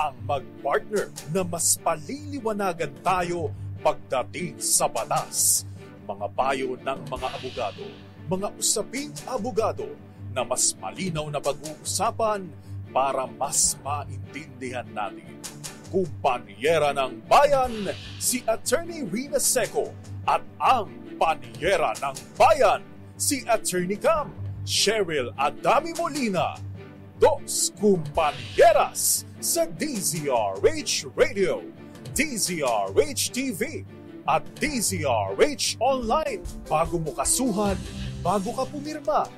ang magpartner na mas paliliwanagan tayo pagdating sa batas. Mga payo ng mga abogado, mga usaping abogado na mas malinaw na pag-uusapan para mas maintindihan natin. Kumpanyera ng Bayan, si Attorney Rina Seco at ang Panyera ng Bayan, si Attorney Cam, Cheryl Adami Molina dos kumpanyeras sa DZRH Radio, DZRH TV at DZRH Online bago mo kasuhan, bago ka pumirma,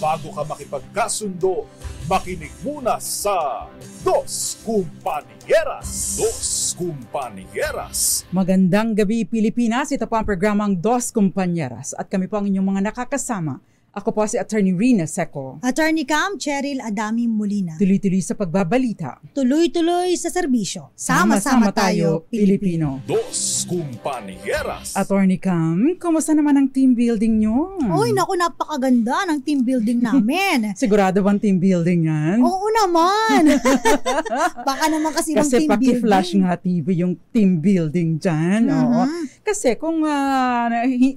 bago ka makipagkasundo, makinig muna sa Dos Kumpanyeras. Dos Kumpanyeras. Magandang gabi Pilipinas. Ito po ang programang Dos Kumpanyeras at kami po ang inyong mga nakakasama ako po si Attorney Rina Seco. Attorney Cam Cheryl Adami Molina. Tuloy-tuloy sa pagbabalita. Tuloy-tuloy sa serbisyo. Sama-sama tayo, Pilipino. Dos Kumpanyeras. Attorney Cam, kumusta naman ang team building nyo? Uy, naku, napakaganda ng team building namin. Sigurado ang team building yan? Oo naman. Baka naman kasi, kasi team building. Kasi paki-flash nga TV yung team building dyan. Mm-hmm. Kasi kung, uh,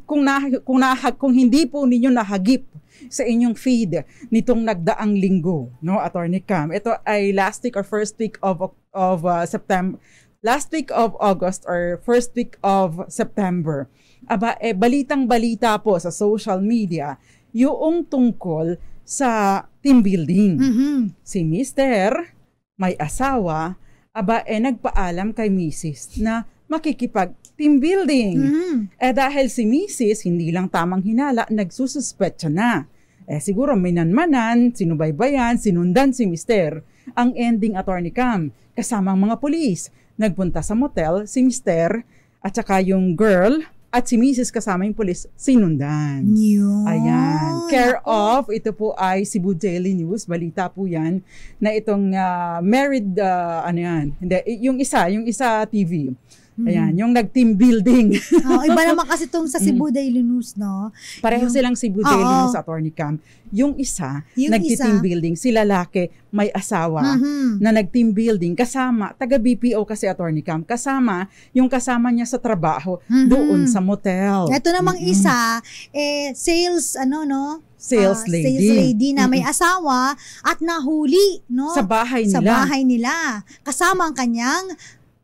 kung, na, kung, na, kung hindi po ninyo nahagip sa inyong feed nitong nagdaang linggo, no, Attorney Cam. Ito ay last week or first week of of uh, September last week of August or first week of September. Aba, eh, balitang balita po sa social media yung tungkol sa team building. Mm-hmm. Si Mister, may asawa, aba eh nagpaalam kay Mrs. na makikipag team building. Mm-hmm. Eh dahil si Mrs. hindi lang tamang hinala, nagsususpetsa na eh siguro minanmanan, sinubaybayan, sinundan si Mister ang ending attorney cam kasama ang mga polis. Nagpunta sa motel si Mister at saka yung girl at si Mrs. kasama yung polis, sinundan. Yun. Ayan. Care of, ito po ay Cebu Daily News. Balita po yan na itong uh, married, uh, ano yan, hindi, yung isa, yung isa TV Ayan, mm-hmm. yung nag-team building. oh, iba naman kasi itong sa mm. Cebu mm. Daily News, no? Pareho yung, silang Cebu Daily oh, News Attorney Cam. Yung isa, yung nag-team building, si lalaki, may asawa mm-hmm. na nag-team building kasama, taga BPO kasi Attorney Cam, kasama yung kasama niya sa trabaho mm-hmm. doon sa motel. Ito namang mm-hmm. isa, eh sales ano no? sales ah, lady. Uh, sales lady na may asawa at nahuli, no? Sa bahay nila. Sa bahay nila. Kasama ang kanyang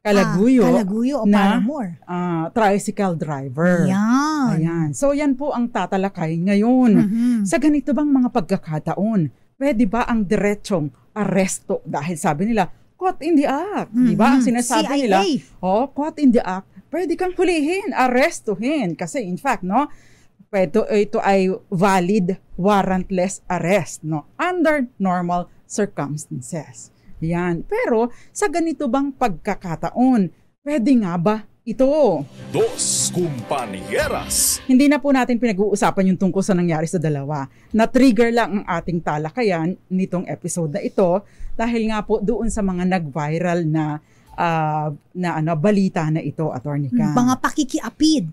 Kalaguyo. Ah, Kalaguyo o na, Palamore. Uh, tricycle driver. Ayan. Ayan. So yan po ang tatalakay ngayon. Mm-hmm. Sa ganito bang mga pagkakataon, pwede ba ang diretsong aresto? Dahil sabi nila, caught in the act. Mm-hmm. Di ba? Ang mm-hmm. sinasabi CIA. nila, oh, caught in the act, pwede kang hulihin, arestuhin. Kasi in fact, no, pwede, ito ay valid warrantless arrest, no, under normal circumstances yan. Pero sa ganito bang pagkakataon, pwede nga ba ito. Dos kumpanyeras. Hindi na po natin pinag-uusapan yung tungkol sa nangyari sa dalawa. Na-trigger lang ang ating talakayan nitong episode na ito dahil nga po doon sa mga nag-viral na uh, na ano balita na ito attorney ka. Mga pakikiapid.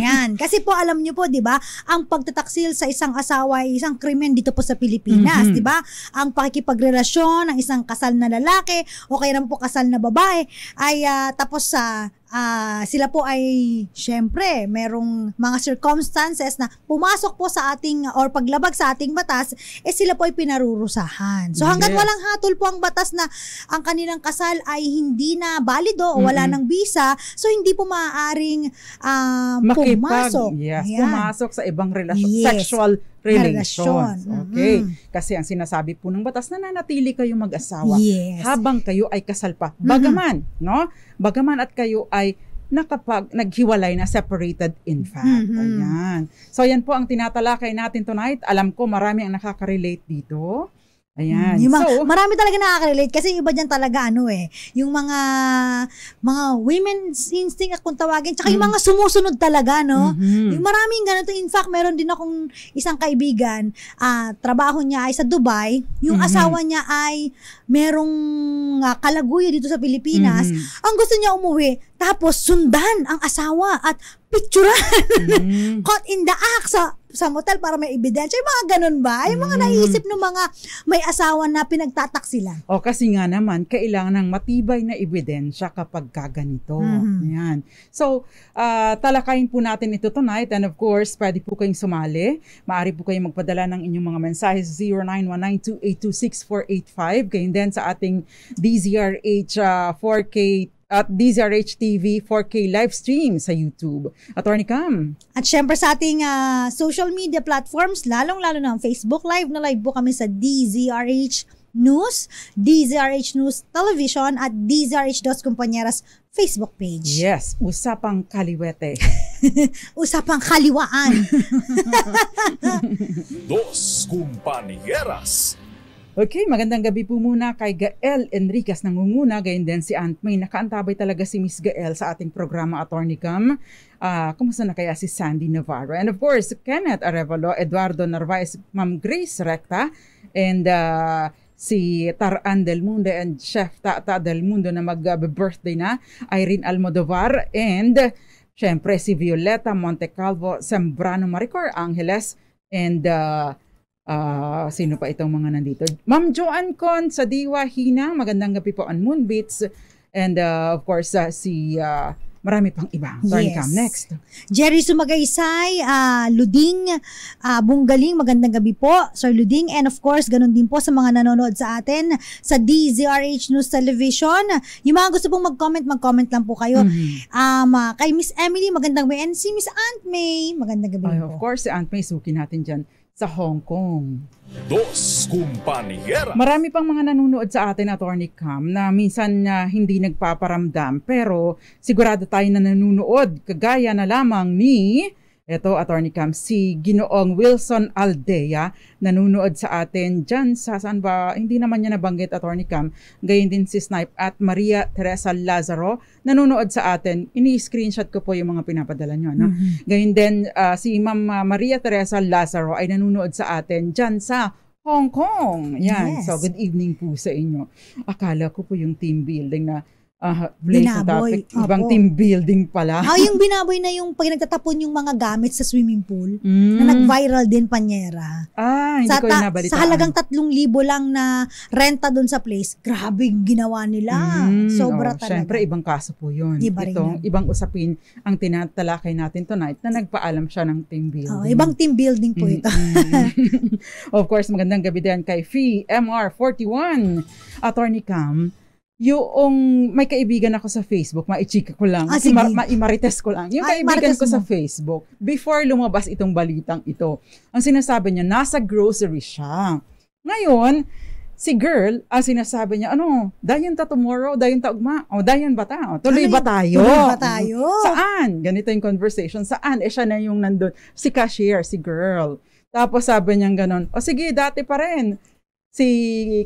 Yan. Kasi po alam niyo po 'di ba, ang pagtataksil sa isang asawa ay isang krimen dito po sa Pilipinas, mm-hmm. 'di ba? Ang pakikipagrelasyon ng isang kasal na lalaki o kaya naman po kasal na babae ay uh, tapos sa uh, uh, sila po ay syempre merong mga circumstances na pumasok po sa ating or paglabag sa ating batas eh sila po ay pinarurusahan. So hanggat yes. walang hatol po ang batas na ang kanilang kasal ay hindi na balido o wala mm-hmm. ng visa so hindi po maaaring uh, Makipag, pumasok. Yes, pumasok sa ibang relasyon, yes. sexual relasyon. Okay. Mm-hmm. Kasi ang sinasabi po ng batas, nananatili kayong mag-asawa yes. habang kayo ay kasal pa. Mm-hmm. Bagaman, mm-hmm. no? Bagaman at kayo ay nakapag naghiwalay na separated in fact. Mm-hmm. Ayan. So yan po ang tinatalakay natin tonight. Alam ko marami ang nakaka-relate dito. Ayan. Yung mga, so, marami talaga nakaka-relate kasi iba dyan talaga ano eh, yung mga mga women's instinct kung tawagin, tsaka mm. yung mga sumusunod talaga, no? Mm-hmm. Yung maraming ganito. In fact, meron din akong isang kaibigan, uh, trabaho niya ay sa Dubai, yung mm-hmm. asawa niya ay merong uh, kalaguyo dito sa Pilipinas. Mm-hmm. Ang gusto niya umuwi, tapos sundan ang asawa at picturean. Mm-hmm. Caught in the act sa sa hotel para may ebidensya. Yung mga ganun ba? Yung mga mm. naiisip ng mga may asawa na pinagtatak sila. O kasi nga naman, kailangan ng matibay na ebidensya kapag kaganito. Mm-hmm. Yan. So, uh, talakayin po natin ito tonight and of course, pwede po kayong sumali. Maari po kayong magpadala ng inyong mga mensahe sa 0919 282 din sa ating DZRH uh, ah, 4K at DZRH TV 4K live stream sa YouTube. Attorney Cam. At syempre sa ating uh, social media platforms, lalong-lalo na ang Facebook Live na live po kami sa DZRH News, DZRH News Television at DZRH Dos Compañeras Facebook page. Yes, usapang kaliwete. usapang kaliwaan. Dos Compañeras Okay, magandang gabi po muna kay Gael Enriquez nangunguna, gayon din si Aunt May. Nakaantabay talaga si Miss Gael sa ating programa Attorney Cam. Uh, kumusta na kaya si Sandy Navarro? And of course, Kenneth Arevalo, Eduardo Narvaez, Ma'am Grace Recta, and uh, si Taran Del Mundo and Chef Tata Del Mundo na mag-birthday na, Irene Almodovar, and syempre si Violeta Montecalvo Sembrano Maricor Angeles, and uh, Uh, sino pa itong mga nandito? Ma'am Joan Con sa Diwa Hinang. Magandang gabi po on Moonbeats. And uh, of course, uh, si uh, marami pang iba. Turn yes. Cam, next. Jerry Sumagaysay, uh, Luding, uh, Bungaling, magandang gabi po, Sir Luding. And of course, ganun din po sa mga nanonood sa atin sa DZRH News Television. Yung mga gusto pong mag-comment, mag-comment lang po kayo. Mm-hmm. Um, kay Miss Emily, magandang gabi. And si Miss Aunt May, magandang gabi Ay, po. Of course, si Aunt May, suki natin dyan sa Hong Kong. Dos kumpanyera. Marami pang mga nanonood sa atin, Attorney Cam, na minsan uh, hindi nagpaparamdam pero sigurado tayo na nanonood kagaya na lamang ni ito, Attorney Cam, si Ginoong Wilson Aldea, nanunood sa atin dyan sa saan ba, hindi naman niya nabanggit, Attorney Cam, gayon din si Snipe at Maria Teresa Lazaro, nanunood sa atin, ini-screenshot ko po yung mga pinapadala niyo. No? Mm-hmm. Gayon din, uh, si Ma'am Maria Teresa Lazaro ay nanunood sa atin dyan sa Hong Kong. Yan. Yes. So, good evening po sa inyo. Akala ko po yung team building na Uh, Blaze topic. Opo. Ibang team building pala. Ah, yung binaboy na yung pag nagtatapon yung mga gamit sa swimming pool mm. na nag-viral din panyera. Ah, hindi sa, ko nabalitaan. Sa halagang 3,000 lang na renta doon sa place, grabe yung ginawa nila. Mm. Sobra oh, talaga. Siyempre, ibang kaso po yun. Iba Itong yun. ibang usapin ang tinatalakay natin tonight na nagpaalam siya ng team building. Oh, ibang team building po ito. Mm-hmm. of course, magandang gabi din kay Fee MR41, Attorney Cam, yung may kaibigan ako sa Facebook, maichika ko lang, ah, ma- maimarites ko lang. Yung Ay, kaibigan ko mo. sa Facebook, before lumabas itong balitang ito, ang sinasabi niya, nasa grocery siya. Ngayon, si girl, ang sinasabi niya, ano, dayan ta tomorrow, dayan ta ugma, o dayan ba ta, o, tuloy Ay, ba tayo? Tuloy ba tayo? Saan? Ganito yung conversation, saan? Eh siya na yung nandun, si cashier, si girl. Tapos sabi niya ganun, o sige, dati pa rin, si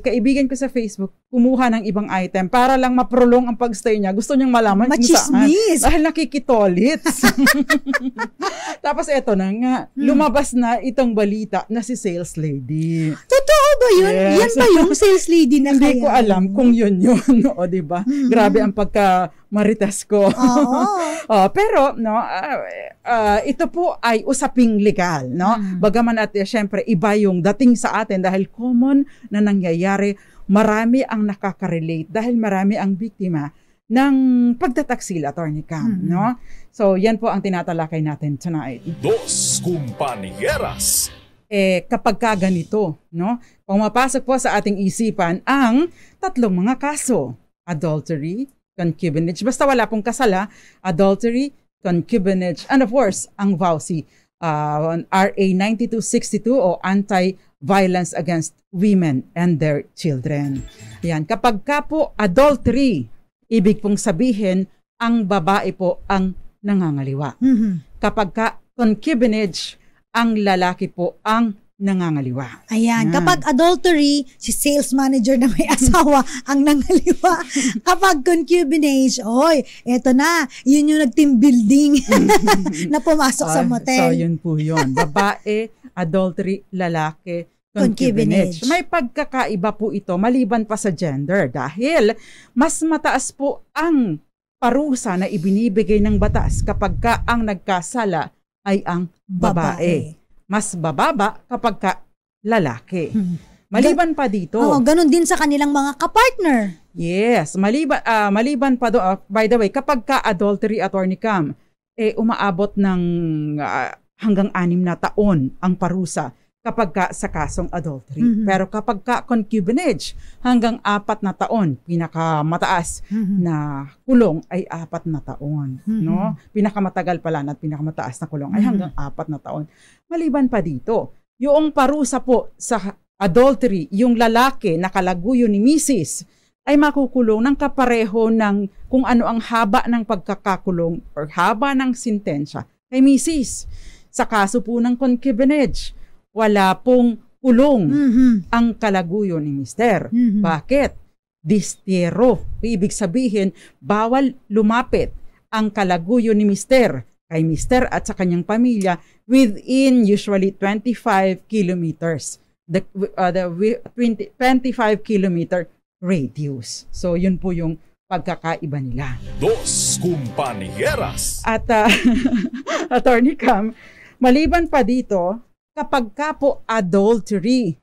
kaibigan ko sa Facebook, kumuha ng ibang item para lang maprolong ang pagstay niya. Gusto niyang malaman Machismis. kung saan. Dahil nakikitolits. Tapos eto na nga, hmm. lumabas na itong balita na si sales lady. Totoo ba yun? Yes. Yan ba yung sales lady na Hindi ko alam kung yun yun. o, di ba? Mm-hmm. Grabe ang pagka marites ko. Oo. oh, pero, no, uh, uh, ito po ay usaping legal, no? Mm-hmm. Bagaman at uh, syempre, iba yung dating sa atin dahil common na nangyayari marami ang nakaka-relate dahil marami ang biktima ng pagtataksil, Attorney Cam. Mm-hmm. No? So, yan po ang tinatalakay natin tonight. Dos Kumpanyeras eh, kapag ka ganito, no? Pumapasok po sa ating isipan ang tatlong mga kaso. Adultery, concubinage, basta wala pong kasala, adultery, concubinage, and of course, ang vow uh, RA 9262 o anti violence against women and their children. Ayan, Kapag ka po adultery, ibig pong sabihin, ang babae po ang nangangaliwa. Mm-hmm. Kapag ka concubinage, ang lalaki po ang nangangaliwa. Ayan. Yan. Kapag adultery, si sales manager na may asawa ang nangaliwa. Kapag concubinage, oy, eto na, yun yung nag-team building na pumasok uh, sa motel. So, yun po yun. Babae, adultery, lalaki, concubinage. May pagkakaiba po ito maliban pa sa gender dahil mas mataas po ang parusa na ibinibigay ng batas kapag ka ang nagkasala ay ang babae. babae. Mas bababa kapag ka lalaki. Hmm. Maliban pa dito. Oo, oh, ganun din sa kanilang mga kapartner. Yes, maliban uh, ah, maliban pa do uh, by the way, kapag ka adultery attorney cam, eh umaabot ng uh, hanggang anim na taon ang parusa kapag ka sa kasong adultery. Mm-hmm. Pero kapag ka concubinage, hanggang apat na taon, pinakamataas mm-hmm. na kulong ay apat na taon. Mm-hmm. No? Pinakamatagal pala na pinakamataas na kulong mm-hmm. ay hanggang apat na taon. Maliban pa dito, yung parusa po sa adultery, yung lalaki na kalaguyo ni misis, ay makukulong ng kapareho ng kung ano ang haba ng pagkakakulong or haba ng sintensya kay misis. Sa kaso po ng concubinage, wala pong ulong mm-hmm. ang kalaguyo ni Mister. Mm-hmm. Bakit? Distiro. Ibig sabihin, bawal lumapit ang kalaguyo ni Mister kay Mister at sa kanyang pamilya within usually 25 kilometers. The, uh, the 20, 25 kilometer radius. So yun po yung pagkakaiba nila. Dos kumpanyeras. At uh, Attorney Cam, maliban pa dito, kapag ka po adultery,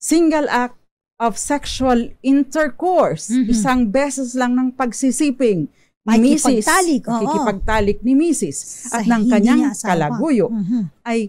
single act of sexual intercourse, mm-hmm. isang beses lang ng pagsisiping, ni misis, kikipagtalik ni misis at ng kanyang kalaguyo mm-hmm. ay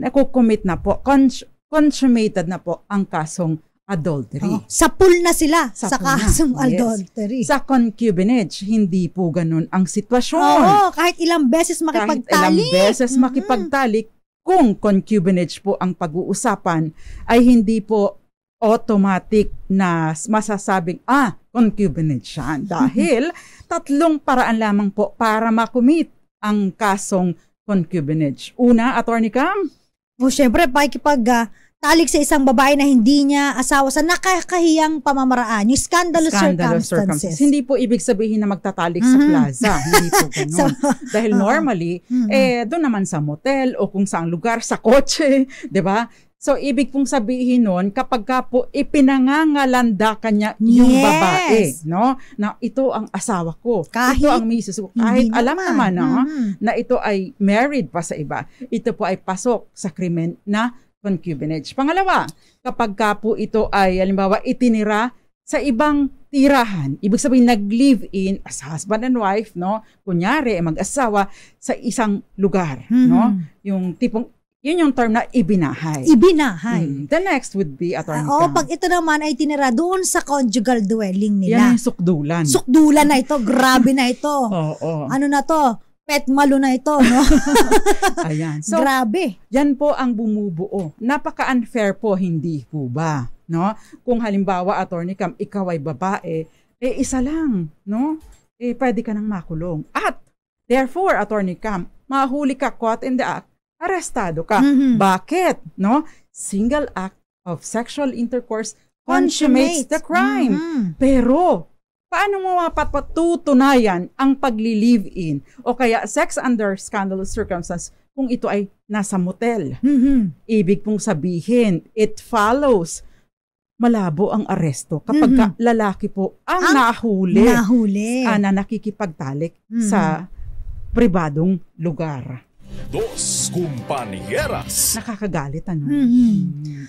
nakukumit na po, cons- consummated na po ang kasong adultery. Oh, sa pool na sila sa, sa kasong na, adultery. Yes. Sa concubinage, hindi po ganun ang sitwasyon. Oo, oh, kahit ilang beses makipagtalik. Kahit ilang beses mm-hmm. makipagtalik, kung concubinage po ang pag-uusapan, ay hindi po automatic na masasabing, ah, concubinage siya. Dahil tatlong paraan lamang po para makumit ang kasong concubinage. Una, Attorney Cam? O, oh, syempre, pakikipag uh, talik sa isang babae na hindi niya asawa sa nakakahiyang pamamaraan, yung scandalous, scandalous circumstances. circumstances. Hindi po ibig sabihin na magtatalik mm-hmm. sa plaza, hindi po ganun. so, Dahil uh-huh. normally, mm-hmm. eh doon naman sa motel o kung saang lugar, sa kotse, 'di ba? So, ibig pong sabihin nun, kapag ka po ipinangangalandakan niya yung yes. babae, no? Na ito ang asawa ko. Kahit, ito ang misis ko. Kahit alam naman, naman no? Ah, mm-hmm. na ito ay married pa sa iba. Ito po ay pasok sa krimen na concubinage. Pangalawa, kapag ka po ito ay halimbawa itinira sa ibang tirahan. Ibig sabihin nag-live-in as husband and wife, no? Kunyari mag-asawa sa isang lugar, mm-hmm. no? Yung tipong yun yung term na ibinahay. Ibinahay. Mm. The next would be attorney. Uh, oh, pag ito naman ay tinira doon sa conjugal dwelling nila. Yan yung sukdulan. Sukdulan na ito. Grabe na ito. Oo. oh, oh. Ano na to? pet malo na ito, no? Ayan. So, Grabe. Yan po ang bumubuo. Napaka-unfair po, hindi po ba? No? Kung halimbawa, attorney Cam, ikaw ay babae, eh isa lang, no? Eh pwede ka nang makulong. At, therefore, attorney Cam, mahuli ka caught in the act, arestado ka. Mm-hmm. Bakit? No? Single act of sexual intercourse consummates, consummates the crime. Mm-hmm. Pero, paano mo mapatutunayan ang pagli-live-in o kaya sex under scandalous circumstances kung ito ay nasa motel? Mm-hmm. Ibig pong sabihin, it follows malabo ang aresto kapag mm-hmm. ka lalaki po ang, ang nahuli, nahuli. Uh, na nakikipagtalik mm-hmm. sa pribadong lugar. Dos Compañeras. Nakakagalit, ano? Mm-hmm.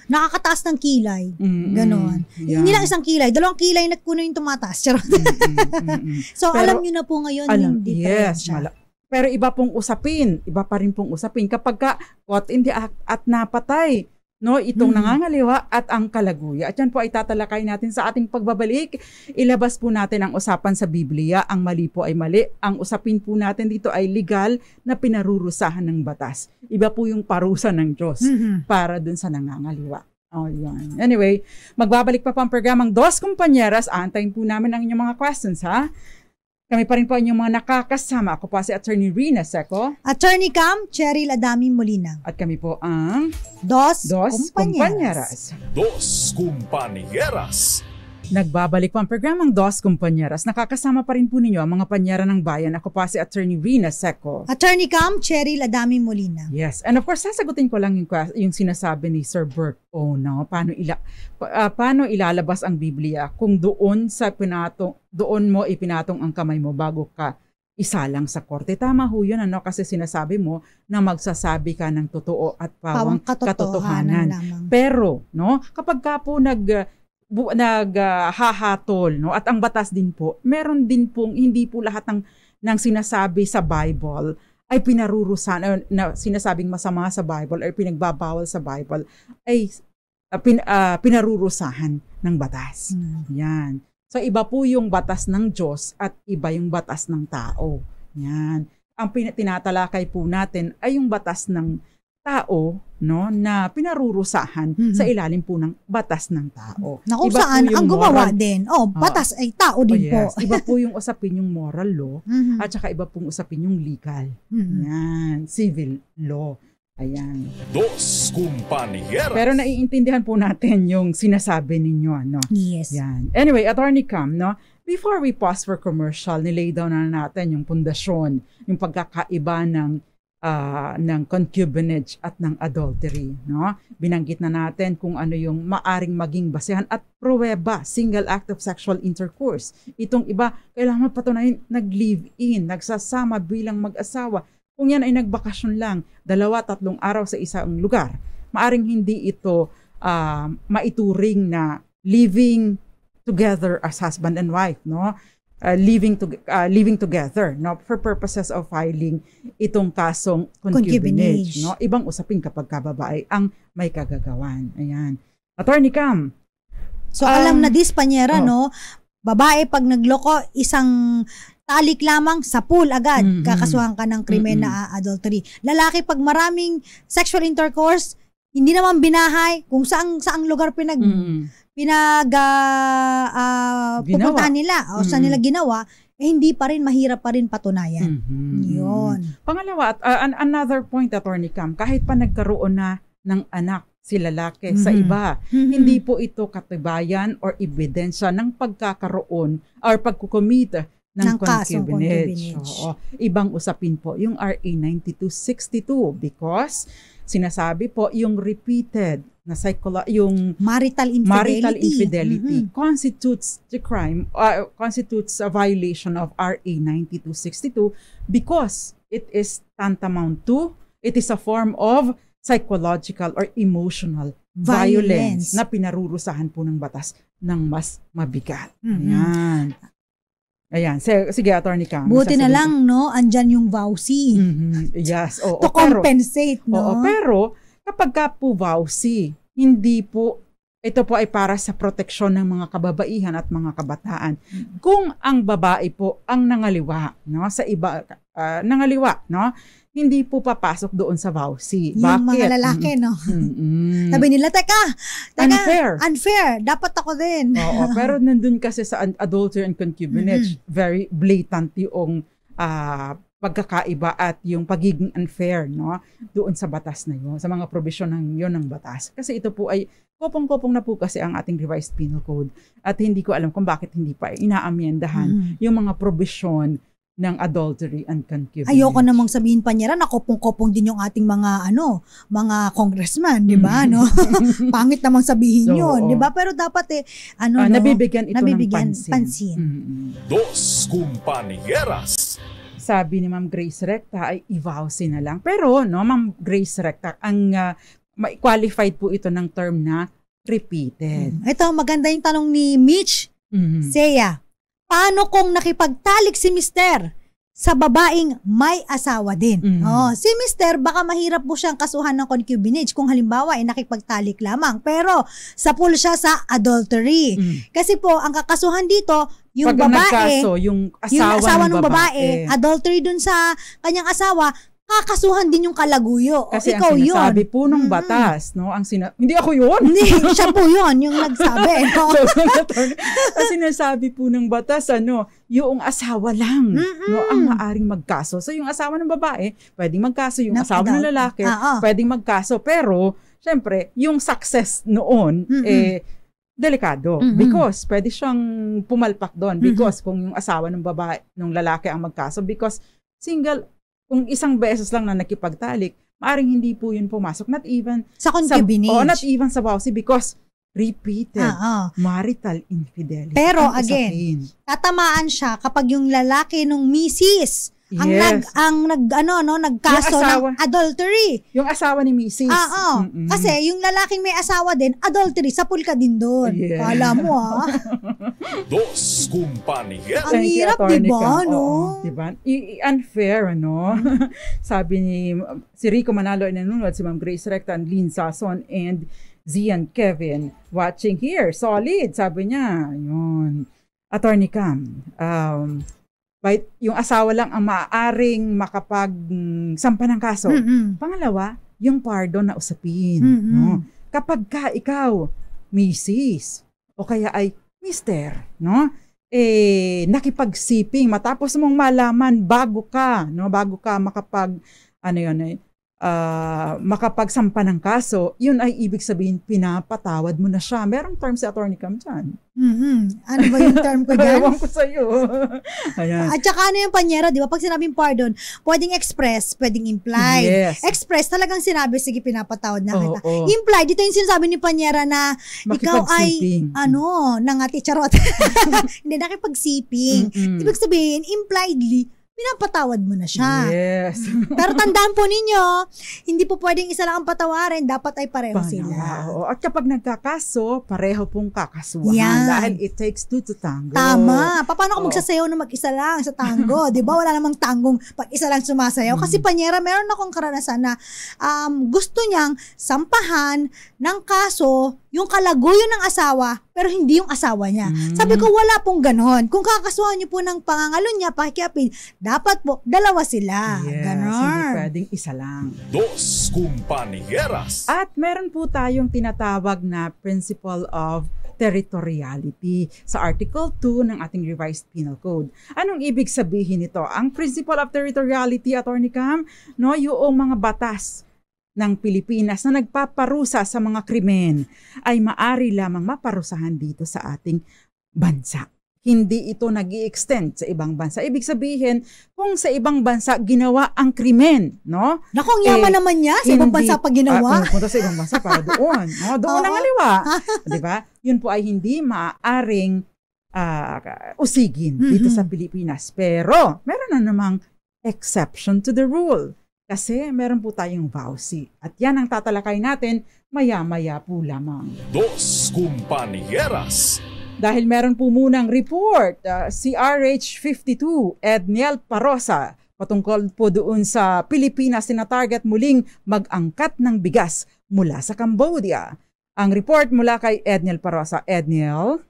Nakakataas ng kilay. Mm-hmm. Ganon. Yeah. Hindi lang isang kilay. Dalawang kilay na kuno yung tumataas. Charot. Mm-hmm. so, Pero, alam nyo na po ngayon alam, yung difference. Yes, mala- pero iba pong usapin, iba pa rin pong usapin kapag ka caught in the act at napatay no itong hmm. nangangaliwa at ang kalaguya. At yan po ay tatalakay natin sa ating pagbabalik. Ilabas po natin ang usapan sa Biblia, ang mali po ay mali. Ang usapin po natin dito ay legal na pinarurusahan ng batas. Iba po yung parusa ng Diyos hmm para dun sa nangangaliwa. Oh, yan. Anyway, magbabalik pa po ang programang Dos Kumpanyeras. Antayin po namin ang inyong mga questions, ha? Kami pa rin po inyong mga nakakasama. Ako pa si Attorney Rina Seco. Attorney Cam, Cherry Ladami Molina. At kami po ang... Dos, Dos Kumpanyeras. Kumpanyeras. Dos Kumpanyeras Nagbabalik po ang programang Dos Kumpanyeras. Nakakasama pa rin po ninyo ang mga panyera ng bayan. Ako pa si Attorney Rina Seco. Attorney Cam Cherry Ladami Molina. Yes. And of course, sasagutin ko lang yung, yung sinasabi ni Sir Bert O. Oh, no? Paano, ila, pa, uh, paano ilalabas ang Biblia kung doon sa pinato, doon mo ipinatong ang kamay mo bago ka isalang sa korte. Tama ho yun, ano? Kasi sinasabi mo na magsasabi ka ng totoo at pawang, pawang katotohanan. katotohanan. Pero, no? Kapag ka po nag bu- naghahatol ah, uh, no at ang batas din po meron din pong hindi po lahat ng ng sinasabi sa Bible ay pinarurusan uh, na sinasabing masama sa Bible or pinagbabawal sa Bible ay uh, pin, uh, pinarurusahan ng batas. Mm. Yan. So iba po yung batas ng Diyos at iba yung batas ng tao. Yan. Ang pin- tinatalakay po natin ay yung batas ng tao no na pinarurusahan mm-hmm. sa ilalim po ng batas ng tao. Mm-hmm. Naku, Iba saan ang gumawa moral, din. Oh, ah. batas uh, ay tao din oh, yes. po. iba po yung usapin yung moral law mm-hmm. at saka iba pong usapin yung legal. Mm-hmm. Yan, civil law. Ayan. Dos kumpanyeros. Pero naiintindihan po natin yung sinasabi ninyo, ano? Yes. Yan. Anyway, Attorney Cam, no? Before we pause for commercial, nilay down na natin yung pundasyon, yung pagkakaiba ng uh, ng concubinage at ng adultery. No? Binanggit na natin kung ano yung maaring maging basehan at pruweba, single act of sexual intercourse. Itong iba, kailangan patunayan nag-live-in, nagsasama bilang mag-asawa. Kung yan ay nagbakasyon lang, dalawa, tatlong araw sa isang lugar, maaring hindi ito uh, maituring na living together as husband and wife. No? uh, living to uh, living together no for purposes of filing itong kasong concubinage, concubinage. no ibang usapin kapag babae ang may kagagawan ayan attorney Cam so um, alam na um, this panyera oh. no babae pag nagloko isang talik lamang sa pool agad mm-hmm. kakasuhan ka ng krimen mm-hmm. na adultery lalaki pag maraming sexual intercourse hindi naman binahay kung saang saang lugar pinag mm-hmm pinag uh, ah, pupuntahan nila o mm-hmm. saan nila ginawa, eh hindi pa rin mahirap pa rin patunayan. Mm-hmm. 'Yon. Pangalawa, uh, another point attorney Cam, kahit pa nagkaroon na ng anak si lalaki mm-hmm. sa iba, mm-hmm. hindi po ito katibayan or ebidensya ng pagkakaroon or pagkukomit ng, ng concubinage. Oo, ibang usapin po yung RA 9262 because sinasabi po yung repeated na psycholo- yung marital infidelity, marital infidelity mm-hmm. constitutes the crime uh, constitutes a violation of RA 9262 because it is tantamount to it is a form of psychological or emotional violence, violence na pinarurusahan po ng batas ng mas mabigat. Mm-hmm. Ayan. Ayan. Sige, sige Attorney Kang. Buti na lang, no? Andyan yung vouchy. Mm-hmm. Yes. Oo, to pero, compensate, no? Oo, pero kapag ka po vouchy, hindi po ito po ay para sa proteksyon ng mga kababaihan at mga kabataan. Mm-hmm. Kung ang babae po ang nangaliwa, no, sa iba uh, nangaliwa, no, hindi po papasok doon sa vowsy. Yung Bakit? mga lalaki, no? Mm-hmm. Sabi nila, teka, teka, unfair. unfair, dapat ako din. Oo, pero nandun kasi sa adultery and concubinage, mm-hmm. very blatant yung uh, pagkakaiba at yung pagiging unfair no doon sa batas na yun sa mga provision ng yon ng batas kasi ito po ay kopong-kopong na po kasi ang ating revised penal code at hindi ko alam kung bakit hindi pa inaamyendahan mm. yung mga provision ng adultery and concubinage. Ayoko namang sabihin pa niya, nakopong-kopong din yung ating mga ano, mga congressman, 'di ba? Mm. No? Pangit namang sabihin so, 'yon, 'di ba? Pero dapat eh ano uh, no, nabibigyan ito nabibigyan ng pansin. pansin. Mm-hmm. Dos kumpanyeras. Sabi ni Ma'am Grace Recta ay iwawsi na lang. Pero no, Ma'am Grace Recta, ang uh, ah, qualified po ito ng term na repeated. Mm. Ito maganda yung tanong ni Mitch. Mm-hmm. Seya, paano kung nakipagtalik si mister sa babaeng may asawa din. Mm-hmm. Oh, si mister, baka mahirap po siyang kasuhan ng concubinage kung halimbawa ay eh, nakipagtalik lamang. Pero sa pool siya sa adultery. Mm-hmm. Kasi po, ang kakasuhan dito, yung Pag babae, nagkaso, yung asawa, yung asawa ng, ng babae, babae, adultery dun sa kanyang asawa, kakasuhan din yung kalaguyo. Kasi o, ikaw ang sinasabi yun. po ng batas, mm-hmm. no? Ang sina Hindi ako yun. Hindi, siya po yun, yung nagsabi. No? so, ang sinasabi po ng batas, ano, yung asawa lang mm-hmm. no, ang maaring magkaso. So, yung asawa ng babae, pwedeng magkaso. Yung Not asawa ng lalaki, ah, oh. pwedeng magkaso. Pero, syempre, yung success noon, mm-hmm. eh, delikado mm-hmm. because pwede siyang pumalpak doon because mm-hmm. kung yung asawa ng babae ng lalaki ang magkaso because single kung isang beses lang na nakipagtalik, maaring hindi po yun pumasok. Not even sa concubinage. Sa, oh, not even sa bawsi because repeated ah, ah. marital infidelity. Pero again, tatamaan siya kapag yung lalaki nung misis Yes. Ang nag ang nag ano no nagkaso yung asawa, ng adultery. Yung asawa ni Mrs. Ah, oh. Kasi yung lalaking may asawa din, adultery, sa pulka din doon. Yes. Kala mo ah. Dos kumpanya. Ang Thank hirap, di ba? No? Di ba? unfair, ano? Sabi ni si Rico Manalo inanunod, si Ma'am Grace and Lynn Sason, and Zian Kevin watching here. Solid, sabi niya. Yun. Attorney Cam, um, Right? Yung asawa lang ang maaaring makapag mm, sampa ng kaso. Mm-hmm. Pangalawa, yung pardon na usapin. Mm-hmm. No? Kapag ka ikaw, Mrs. o kaya ay Mr. no? Eh nakipagsiping matapos mong malaman bago ka, no, bago ka makapag ano 'yon eh, uh, makapagsampa ng kaso, yun ay ibig sabihin pinapatawad mo na siya. Merong term si Attorney Cam dyan. Mm-hmm. Ano ba yung term ko dyan? Ewan ko sa'yo. Ayan. At saka ano yung panyera, di ba? Pag sinabing pardon, pwedeng express, pwedeng implied. Yes. Express, talagang sinabi, sige, pinapatawad na kita. Oh, oh. Implied, ito yung sinasabi ni panyera na ikaw ay, ano, nangati, charot. Hindi, nakipagsiping. Mm-hmm. Ibig sabihin, impliedly, pinapatawad mo na siya. Yes. Pero tandaan po ninyo, hindi po pwedeng isa lang ang patawarin, dapat ay pareho Panaw. sila. At kapag nagkakaso, pareho pong kakasuhan. Yan. Dahil it takes two to tango. Tama. Paano kung oh. magsasayaw na mag-isa lang sa tango? di ba? Wala namang tangong pag-isa lang sumasayaw. Kasi mm. panyera, meron akong karanasan na um, gusto niyang sampahan ng kaso yung kalaguyo ng asawa, pero hindi yung asawa niya. Mm. Sabi ko, wala pong ganon. Kung kakasuhan niyo po ng pangangalo niya, pakiapid, dapat po, dalawa sila. Yes, Ganon. hindi pwedeng isa lang. Dos Kumpanieras. At meron po tayong tinatawag na principle of territoriality sa Article 2 ng ating revised penal code. Anong ibig sabihin nito? Ang principle of territoriality, Attorney Cam, no, yung mga batas ng Pilipinas na nagpaparusa sa mga krimen ay maari lamang maparusahan dito sa ating bansa hindi ito nag extend sa ibang bansa. Ibig sabihin, kung sa ibang bansa ginawa ang krimen, no? Naku, ang yaman eh, naman niya sa hindi, ibang bansa pag ginawa. Uh, ah, pumupunta sa ibang bansa para doon. No? Doon ang aliwa. Di ba? Yun po ay hindi maaaring uh, ah, usigin mm-hmm. dito sa Pilipinas. Pero, meron na namang exception to the rule. Kasi meron po tayong vowsy. At yan ang tatalakay natin maya-maya po lamang. Dos Kumpanieras dahil meron po munang report, uh, ah, CRH 52, Edniel Parosa, patungkol po doon sa Pilipinas na target muling mag-angkat ng bigas mula sa Cambodia. Ang report mula kay Edniel Parosa. Edniel?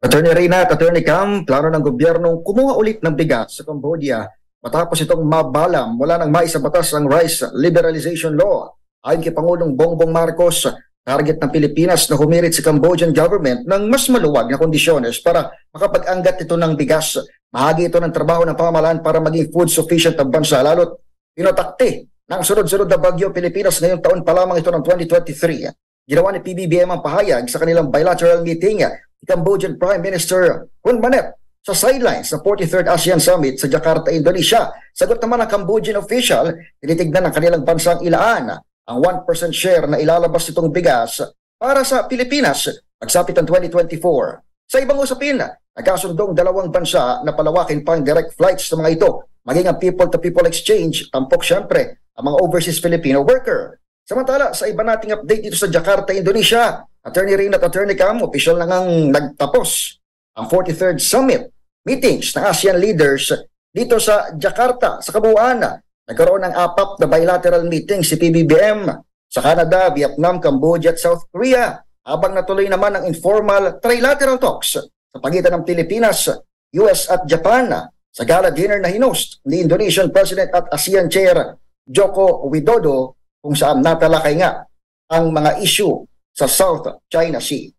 Attorney Reyna Attorney Cam, plano ng gobyernong kumuha ulit ng bigas sa Cambodia matapos itong mabalam mula ng maisabatas ng rice liberalization law Ayon kay Pangulong Bongbong Marcos, Target ng Pilipinas na humirit sa Cambodian government ng mas maluwag na kondisyones para makapag-anggat ito ng bigas. Mahagi ito ng trabaho ng pamahalaan para maging food sufficient ang bansa lalo't pinotakti ng sunod-sunod na bagyo Pilipinas ngayong taon pa lamang ito ng 2023. Ginawa ni PBBM ang pahayag sa kanilang bilateral meeting ni Cambodian Prime Minister Hun Manet sa sidelines sa 43rd ASEAN Summit sa Jakarta, Indonesia. Sagot naman ng Cambodian official, tinitignan ng kanilang bansang ilaan ang 1% share na ilalabas itong bigas para sa Pilipinas pagsapit ng 2024. Sa ibang usapin, nagkasundong dalawang bansa na palawakin pa ang direct flights sa mga ito. Maging ang people-to-people exchange, tampok syempre ang mga overseas Filipino worker. Samantala, sa iba nating update dito sa Jakarta, Indonesia, Attorney Rin at Attorney Cam, official na ngang nagtapos ang 43rd Summit meetings ng ASEAN leaders dito sa Jakarta sa kabuuan Nagkaroon ng apat na bilateral meeting si PBBM sa Canada, Vietnam, Cambodia at South Korea habang natuloy naman ang informal trilateral talks sa pagitan ng Pilipinas, US at Japan sa gala dinner na hinost ni Indonesian President at ASEAN Chair Joko Widodo kung saan natalakay nga ang mga issue sa South China Sea.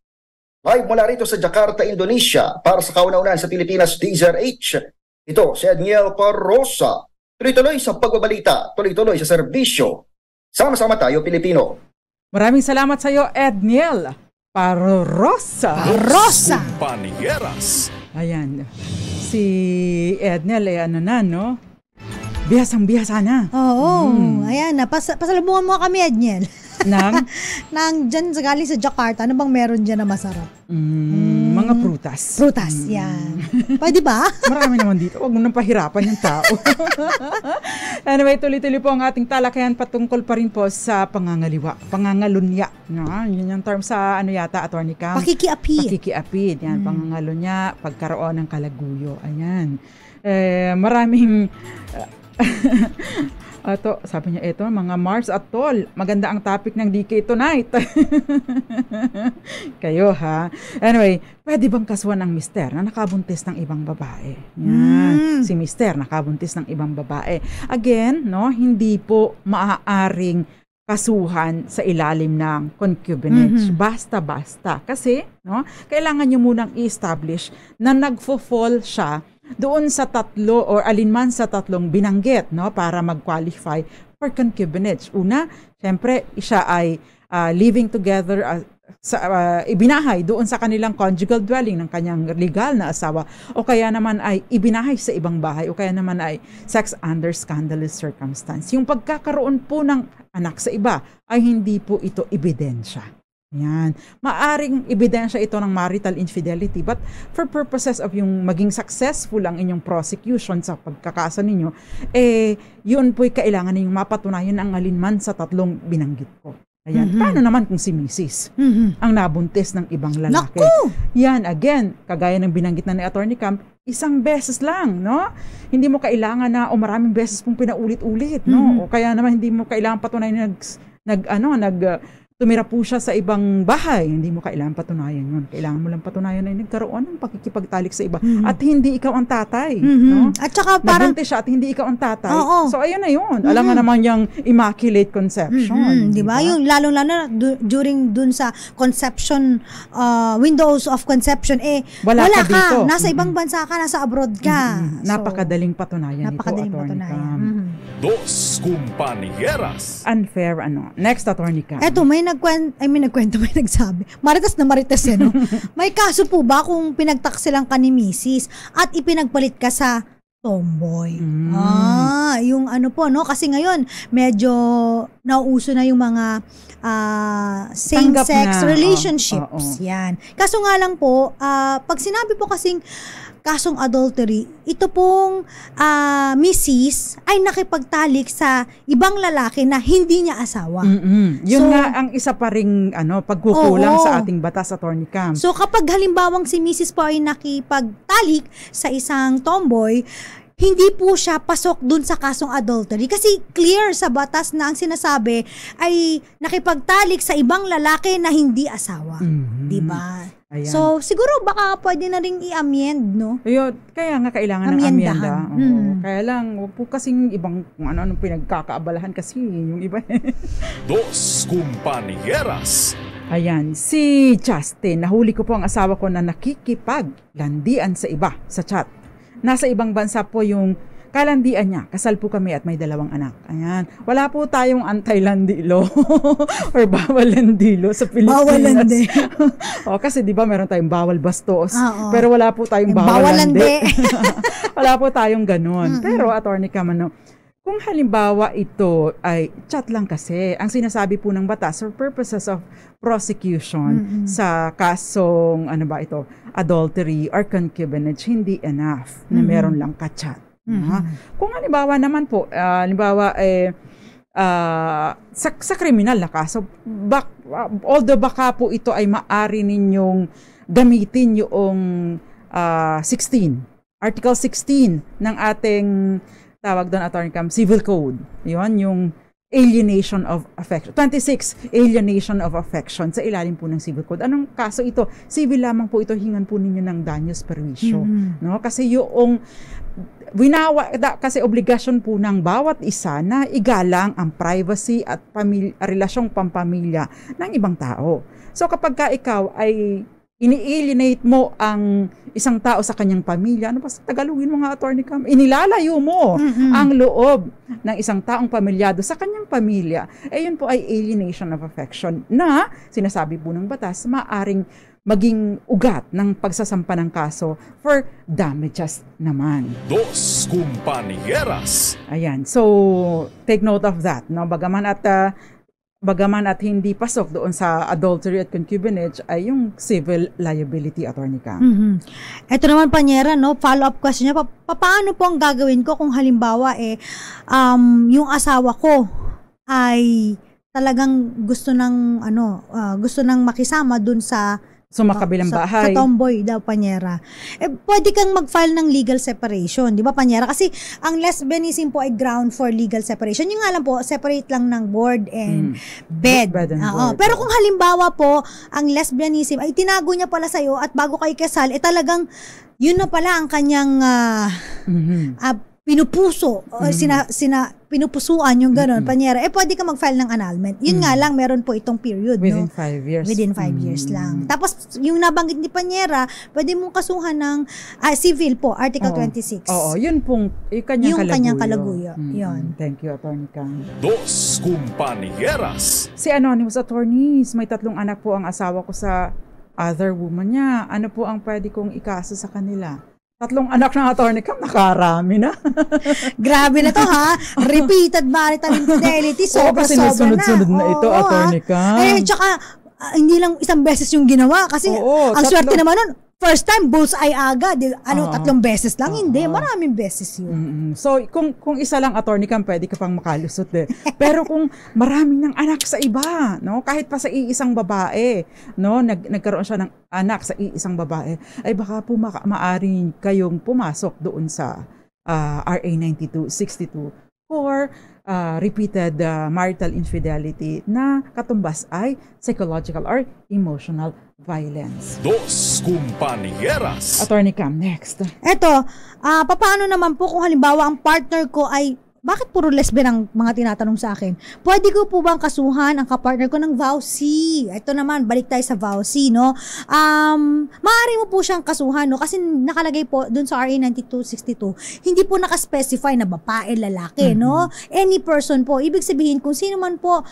Live mula rito sa Jakarta, Indonesia para sa kaunaunan sa Pilipinas, Deezer H. Ito si Daniel Parrosa Tuloy-tuloy sa pagbabalita, tuloy-tuloy sa serbisyo. Sama-sama tayo, Pilipino. Maraming salamat sa iyo, Edniel. Para Rosa. Rosa. Panieras. Ayan. Si Edniel, eh, ano na, no? Bihasang bihasa na. Oo. Mm. Ayan, na. Pas pasalubungan mo kami, Edniel. Nang? Nang dyan, galing sa Jakarta, ano bang meron dyan na masarap? Mm, Mga hmm. prutas. Prutas, mm. yan. Pwede ba? Marami naman dito. Huwag mo nang pahirapan yung tao. anyway, tuloy-tuloy po ang ating talakayan patungkol pa rin po sa pangangaliwa, pangangalunya. No, yun yung term sa ano yata, attorney Cam. Pakikiapid. Pakikiapid, yan. Mm. Pangangalunya, pagkaroon ng kalaguyo. Ayan. Eh, maraming... Uh, Ato, sabi niya, eto, mga Mars at Tol, Maganda ang topic ng DK tonight. Kayo ha. Anyway, pwede bang kasuhan ng mister na nakabuntis ng ibang babae? Yan. Mm. Si mister nakabuntis ng ibang babae. Again, no, hindi po maaaring kasuhan sa ilalim ng concubinage. Mm-hmm. Basta-basta. Kasi, no, kailangan nyo munang i-establish na nagfo-fall siya doon sa tatlo or alinman sa tatlong binanggit no para mag-qualify for concubinage. Una, syempre siya ay uh, living together uh, sa, uh, ah, ibinahay doon sa kanilang conjugal dwelling ng kanyang legal na asawa o kaya naman ay ibinahay sa ibang bahay o kaya naman ay sex under scandalous circumstance. Yung pagkakaroon po ng anak sa iba ay hindi po ito ebidensya. Yan. Maaring ebidensya ito ng marital infidelity but for purposes of yung maging successful ang inyong prosecution sa pagkakaso ninyo, eh, yun po'y kailangan ninyong mapatunayan ang alinman sa tatlong binanggit ko. Ayan. Mm-hmm. Paano naman kung si Mrs. Mm-hmm. ang nabuntis ng ibang lalaki? Naku! Yan, again, kagaya ng binanggit na ni Attorney Camp, isang beses lang, no? Hindi mo kailangan na o maraming beses pong pinaulit-ulit, no? Mm-hmm. O kaya naman hindi mo kailangan patunayan na nag, nag ano, nag uh, tumira po siya sa ibang bahay, hindi mo kailangan patunayan yun. Kailangan mo lang patunayan na nagkaroon ng pakikipagtalik sa iba. Mm-hmm. At hindi ikaw ang tatay. Mm-hmm. No? At saka parang... Nabuntis siya at hindi ikaw ang tatay. Oo. So, ayun na yun. Mm-hmm. nga naman yung immaculate conception. Mm-hmm. Di ba? Yung lalong-lalo na du- during dun sa conception, uh, windows of conception, eh, wala, wala ka, ka. Dito. Nasa mm-hmm. ibang bansa ka, nasa abroad ka. Mm-hmm. So, napakadaling patunayan napakadaling ito, patunayan. mm Dos Kumpanyeras. Unfair, ano. Next, Attorney Cam. Eto, may nagkwento, I mean nagkwento, may nagsabi. Maritas na marites eh, no? may kaso po ba kung pinagtaksi lang ka ni misis at ipinagpalit ka sa tomboy? Mm. Ah, yung ano po, no? Kasi ngayon, medyo nauuso na yung mga uh, same-sex relationships. Oh, oh, oh. Yan. Kaso nga lang po, uh, pag sinabi po kasing kasong adultery, ito pong uh, misis ay nakipagtalik sa ibang lalaki na hindi niya asawa. Mm-hmm. Yun so, nga ang isa pa ring ano, pagkukulang oo. sa ating batas, Attorney Cam. So kapag halimbawang si misis po ay nakipagtalik sa isang tomboy, hindi po siya pasok dun sa kasong adultery. Kasi clear sa batas na ang sinasabi ay nakipagtalik sa ibang lalaki na hindi asawa. Mm-hmm. ba? Diba? Ayan. So, siguro baka pwede na rin i-amend, no? Ayun, kaya nga kailangan Amyendahan. ng amyenda. Mm. Kaya lang, wag po kasing ibang kung ano-ano pinagkakaabalahan kasi yung iba. Eh. Dos Kumpanyeras Ayan, si Justin, nahuli ko po ang asawa ko na nakikipaglandian sa iba sa chat. Nasa ibang bansa po yung Kalandian niya, kasal po kami at may dalawang anak. Ayan. Wala po tayong anti-landilo or bawal landilo sa Pilipinas. Bawal landi. o, oh, kasi di ba meron tayong bawal bastos. Oo. Pero wala po tayong bawal, bawal landi. wala po tayong ganun. Mm-hmm. Pero, Attorney Kamano, kung halimbawa ito ay chat lang kasi, ang sinasabi po ng batas for purposes of prosecution mm-hmm. sa kasong ano ba ito, adultery or concubinage, hindi enough mm-hmm. na meron lang kachat. Mm-hmm. Ha? Ah, kung halimbawa naman po, uh, halimbawa eh, uh, sa, sa kriminal na kaso, bak, uh, although baka po ito ay maari ninyong gamitin yung uh, 16, Article 16 ng ating tawag doon Attorney Cam, Civil Code. Yun, yung alienation of affection. 26, alienation of affection sa ilalim po ng civil code. Anong kaso ito? Civil lamang po ito, hingan po ninyo ng daños perwisyo. Mm-hmm. No? Kasi yung Winawa da, kasi obligasyon po ng bawat isa na igalang ang privacy at pamilya, relasyong pampamilya ng ibang tao. So kapag ka ikaw ay ini-alienate mo ang isang tao sa kanyang pamilya, ano pa sa Tagalogin mga attorney kam, inilalayo mo mm-hmm. ang loob ng isang taong pamilyado sa kanyang pamilya, eh yun po ay alienation of affection na sinasabi po ng batas, maaring maging ugat ng pagsasampa ng kaso for damages naman. Dos kumpanyeras. Ayan. So, take note of that. No? Bagaman at uh, bagaman at hindi pasok doon sa adultery at concubinage ay yung civil liability attorney ka. Mm-hmm. Ito naman Panyera, no, follow-up question niya, pa- paano po ang gagawin ko kung halimbawa eh um, yung asawa ko ay talagang gusto ng ano, uh, gusto ng makisama doon sa So, makabilang bahay. Sa tomboy daw, Panyera. Eh, pwede kang mag-file ng legal separation, di ba, Panyera? Kasi ang lesbianism po ay ground for legal separation. Yung nga lang po, separate lang ng board and mm. bed. bed and uh, board. Pero kung halimbawa po, ang lesbianism ay tinago niya pala sa'yo at bago kayo kasal, eh talagang yun na pala ang kanyang uh, mm-hmm. uh, pinupuso or mm-hmm. sina, sina pinupusuan yung ganun mm-hmm. panyera eh pwede ka mag-file ng annulment yun mm-hmm. nga lang meron po itong period within 5 no? Five years within 5 mm-hmm. years lang tapos yung nabanggit ni Panyera pwede mong kasuhan ng ah, civil po article oo. 26 oo yun pong eh, yung kanyang yung kalaguyo, kanyang kalaguyo. Mm-hmm. yun thank you attorney Kang dos kumpanyeras si anonymous attorneys may tatlong anak po ang asawa ko sa other woman niya ano po ang pwede kong ikasa sa kanila Tatlong anak ng attorney Cam, nakarami na. Grabe na to ha. Repeated marital infidelity, sobra-sobra na. Oo, kasi nasunod-sunod na ito, attorney ka. Eh, tsaka uh, hindi lang isang beses yung ginawa kasi Oo, ang swerte naman nun, first time bullseye agad. Ano, uh-huh. tatlong beses lang? uh Hindi, maraming beses yun. Mm-hmm. So, kung kung isa lang attorney ka, pwede ka pang makalusot eh. Pero kung maraming ng anak sa iba, no? Kahit pa sa iisang babae, no? Nag, nagkaroon siya ng anak sa iisang babae, ay baka po maka, maaaring kayong pumasok doon sa uh, RA 9262 for uh, repeated uh, marital infidelity na katumbas ay psychological or emotional violence. Dos Kumpanyeras! Attorney Cam, next. Eto, uh, ah, paano naman po kung halimbawa ang partner ko ay bakit puro lesbian ang mga tinatanong sa akin? Pwede ko po bang kasuhan ang kapartner ko ng vowsy? Ito naman, balik tayo sa vowsy, no? Um, maaari mo po siyang kasuhan, no? Kasi nakalagay po dun sa RA 9262, hindi po nakaspecify na babae, lalaki, mm-hmm. no? Any person po. Ibig sabihin, kung sino man po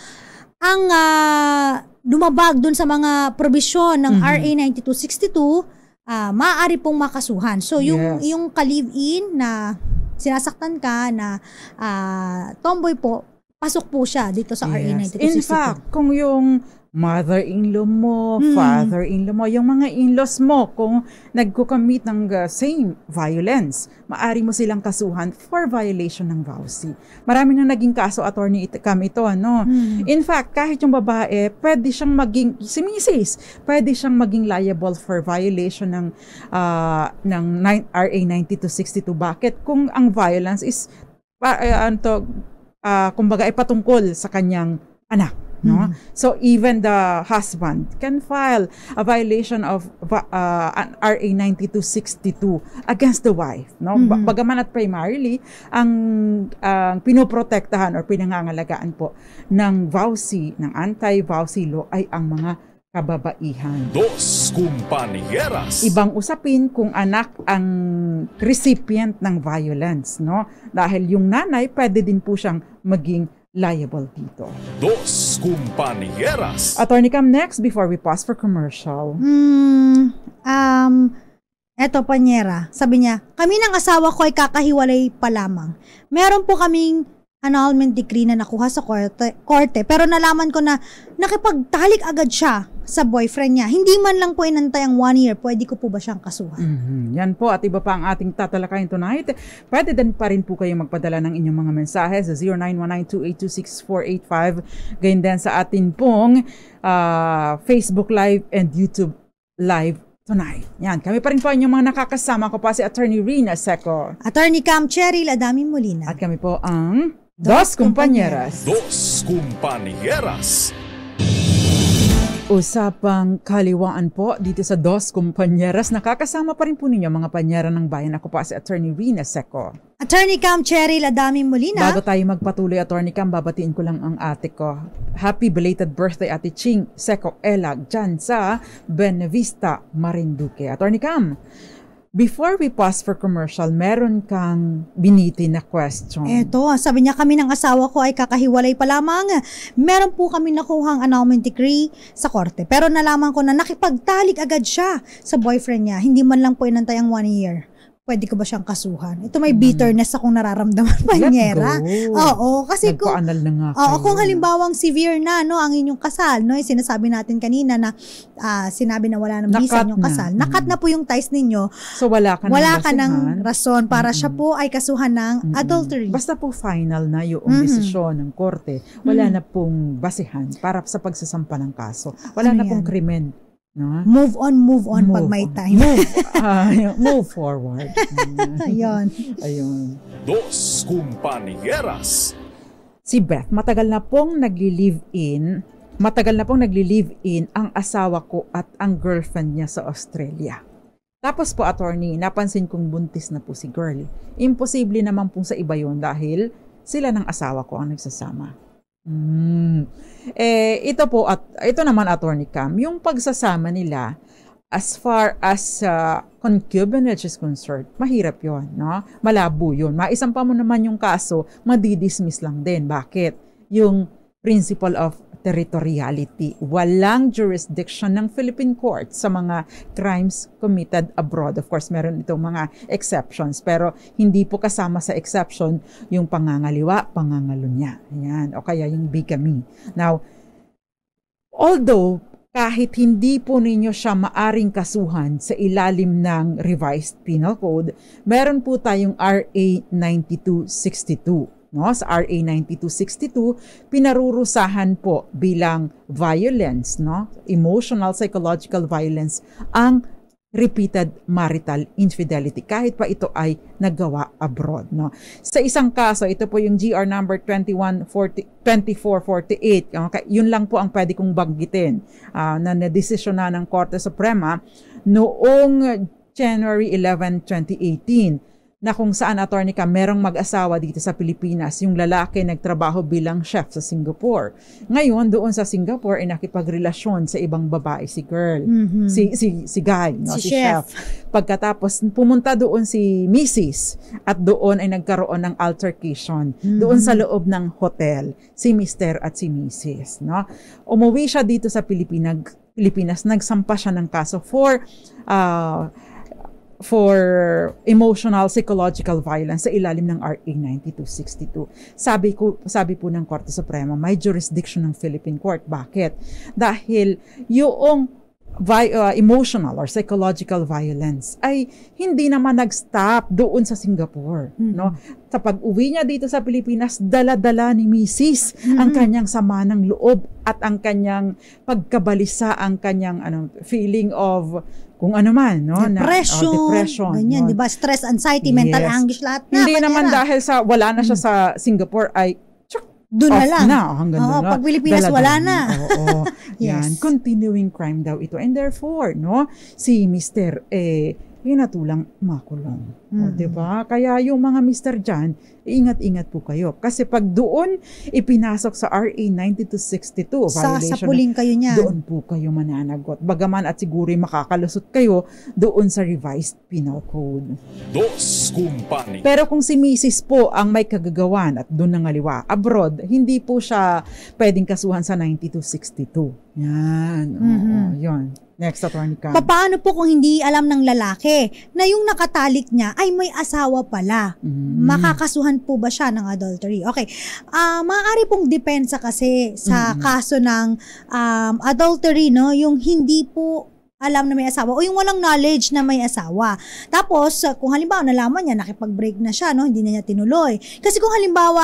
ang uh, dumabag dun sa mga probisyon ng mm-hmm. RA 9262, uh, maaari pong makasuhan. So, yung, yes. yung ka-live-in na sinasaktan ka na uh, tomboy po, pasok po siya dito sa yes. RA 9264. In fact, kung yung mother-in-law mo, mm. father-in-law mo, yung mga in-laws mo kung nagko-commit ng uh, same violence, maari mo silang kasuhan for violation ng vowsy. Marami nang naging kaso attorney it, kami ito, no? Mm. In fact, kahit yung babae, pwede siyang maging si misis, pwede siyang maging liable for violation ng uh, ng 9, RA 9262. Bakit? Kung ang violence is uh, uh, eh, ano to, uh, ah, kumbaga ay sa kanyang anak no? Mm-hmm. So even the husband can file a violation of uh, RA 9262 against the wife, no? Mm-hmm. Bagaman at primarily ang ang uh, pinoprotektahan or pinangangalagaan po ng VAUSI, ng anti-VAUSI law ay ang mga kababaihan. Dos kumpanyeras. Ibang usapin kung anak ang recipient ng violence, no? Dahil yung nanay, pwede din po siyang maging liable dito. Dos Compañeras! Attorney Cam, next before we pause for commercial. Hmm, um, Eto, panyera. Sabi niya, kami ng asawa ko ay kakahiwalay pa lamang. Meron po kaming annulment decree na nakuha sa korte, korte pero nalaman ko na nakipagtalik agad siya sa boyfriend niya. Hindi man lang po inantay ang one year, pwede ko po ba siyang kasuhan? Mm-hmm. Yan po at iba pa ang ating tatalakayin tonight. Pwede din pa rin po kayo magpadala ng inyong mga mensahe sa 0919-2826485. Gayun din sa atin pong uh, Facebook Live and YouTube Live tonight. Yan, kami pa rin po inyong mga nakakasama ko pa si Attorney Rina Seco. Attorney Cam Cherry Ladami Molina. At kami po ang Dos Compañeras. Dos Compañeras. Dos Compañeras Usapang kaliwaan po dito sa Dos Kumpanyeras. Nakakasama pa rin po ninyo mga panyera ng bayan. Ako pa si Attorney Rina Seco. Attorney Cam Cherry Ladami Molina. Bago tayo magpatuloy, Attorney Cam, babatiin ko lang ang ate ko. Happy belated birthday, Ate Ching Seco Elag, dyan sa Benevista, Marinduque. Attorney Cam, Before we pass for commercial, meron kang biniti na question. Eto, sabi niya kami ng asawa ko ay kakahiwalay pa lamang. Meron po kami nakuhang annulment decree sa korte. Pero nalaman ko na nakipagtalik agad siya sa boyfriend niya. Hindi man lang po inantay ang one year pwede ko ba siyang kasuhan? Ito may bitterness akong nararamdaman panyera. Oo, kasi kung na Oo, kung halimbawang severe na no ang inyong kasal, no, yung sinasabi natin kanina na uh, sinabi na wala nang visa yung kasal. Na. Nakat na po yung ties ninyo. So wala ka wala ka ng rason para mm-hmm. siya po ay kasuhan ng mm-hmm. adultery. Basta po final na yung mm-hmm. desisyon ng korte, wala mm-hmm. na pong basihan para sa pagsasampa ng kaso. Wala ano na yan? pong krimen No? Move on, move on move pag may time. On. Move, uh, move forward. Ayun. Ayun. Dos Compañeras. Si Beth, matagal na pong nagli-live-in, matagal na pong nagli-live-in ang asawa ko at ang girlfriend niya sa Australia. Tapos po, attorney, napansin kong buntis na po si girl. Imposible naman pong sa iba yon dahil sila ng asawa ko ang nagsasama. Mm. Eh, ito po at ito naman attorney Cam, yung pagsasama nila as far as uh, ah, concubinage is concerned, mahirap 'yon, no? Malabo 'yon. pa mo naman yung kaso, madidismiss lang din. Bakit? Yung principle of territoriality. Walang jurisdiction ng Philippine court sa mga crimes committed abroad. Of course, meron itong mga exceptions, pero hindi po kasama sa exception yung pangangaliwa, pangangalunya. Ayan, o kaya yung bigamy. Now, although kahit hindi po ninyo siya maaring kasuhan sa ilalim ng revised penal code, meron po tayong RA 9262 no, sa RA 9262, pinarurusahan po bilang violence, no, emotional psychological violence ang repeated marital infidelity kahit pa ito ay nagawa abroad no sa isang kaso ito po yung GR number 2140 2448 okay yun lang po ang pwede kong banggitin uh, na nadesisyon na ng Korte Suprema noong January 11 2018 na kung saan attorney ka merong mag-asawa dito sa Pilipinas, yung lalaki nagtrabaho bilang chef sa Singapore. Ngayon, doon sa Singapore, ay nakipagrelasyon sa ibang babae si girl, mm-hmm. si, si, si guy, no? si, si chef. chef. Pagkatapos, pumunta doon si Mrs. at doon ay nagkaroon ng altercation mm-hmm. doon sa loob ng hotel, si Mr. at si Mrs. No? Umuwi siya dito sa Pilipinas, Pilipinas nagsampa siya ng kaso for uh, for emotional psychological violence sa ilalim ng RA 9262. Sabi ko sabi po ng Korte Suprema, may jurisdiction ng Philippine Court. Bakit? Dahil yung vi- uh, emotional or psychological violence ay hindi naman nag-stop doon sa Singapore mm-hmm. no sa pag-uwi niya dito sa Pilipinas dala-dala ni Mrs. Mm-hmm. ang kanyang sama ng loob at ang kanyang pagkabalisa ang kanyang ano feeling of kung ano man no depression, na, oh, depression ganyan no? 'di ba stress anxiety yes. mental anguish lahat na hindi naman dahil sa wala na siya mm-hmm. sa Singapore ay doon na lang. na. Oh, hanggang oh, doon. Pag Pilipinas, Dala wala na. Oo, oh, oh. yes. Yan. Continuing crime daw ito. And therefore, no, si Mr. Eh, hinatulang makulong. Mm-hmm. 'Di ba? Kaya yung mga Mr. Jan, ingat-ingat po kayo. Kasi pag doon ipinasok sa RA 9262, sasapuling kayo niyan. Doon po kayo mananagot. Bagaman at siguro makakalusot kayo doon sa revised penal code. Dos kumpani. Pero kung si Mrs. po ang may kagagawan at doon nangaliwa abroad, hindi po siya pwedeng kasuhan sa 9262. Yan. Mm-hmm. Oo, 'yon. Next, Attorney Cam. Paano po kung hindi alam ng lalaki na yung nakatalik niya ay may asawa pala. Mm. Makakasuhan po ba siya ng adultery? Okay. Uh, maaari pong depensa kasi sa mm. kaso ng um, adultery, no? Yung hindi po alam na may asawa o yung walang knowledge na may asawa. Tapos, kung halimbawa nalaman niya, nakipag-break na siya, no? hindi na niya tinuloy. Kasi kung halimbawa,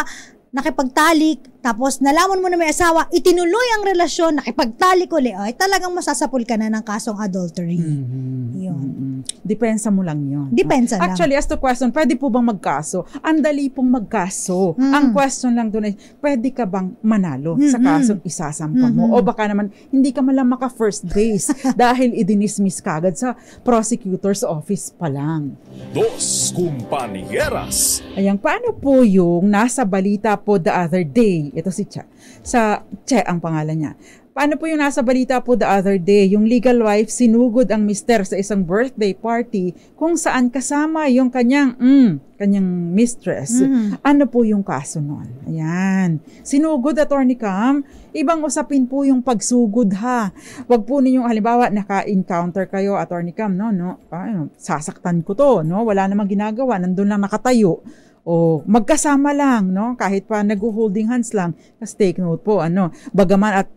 nakipagtalik, tapos nalaman mo na may asawa, itinuloy ang relasyon, nakipagtali ko li, ay talagang masasapul ka na ng kasong adultery. Mm-hmm. Mm-hmm. Depensa mo lang yun. Depensa lang. Actually, as to question, pwede po bang magkaso? Ang dali pong magkaso. Mm. Ang question lang doon ay, pwede ka bang manalo mm-hmm. sa kasong isasampa mm-hmm. mo? O baka naman, hindi ka malang maka first base dahil idinismiss ka agad sa prosecutor's office pa lang. Dos Kumpanyeras. Ayan, paano po yung nasa balita po the other day Chi. Ito si Che. Sa Che ang pangalan niya. Paano po yung nasa balita po the other day, yung legal wife sinugod ang mister sa isang birthday party kung saan kasama yung kanyang, mm, kanyang mistress. Mm. Ano po yung kaso noon? Ayan. Sinugod, Attorney Cam, ibang usapin po yung pagsugod ha. Wag po ninyong, halimbawa, naka-encounter kayo, Attorney Cam, no, no, ay, sasaktan ko to, no, wala namang ginagawa, nandun lang nakatayo o magkasama lang, no? Kahit pa nag-holding hands lang. Tapos take note po, ano, bagaman at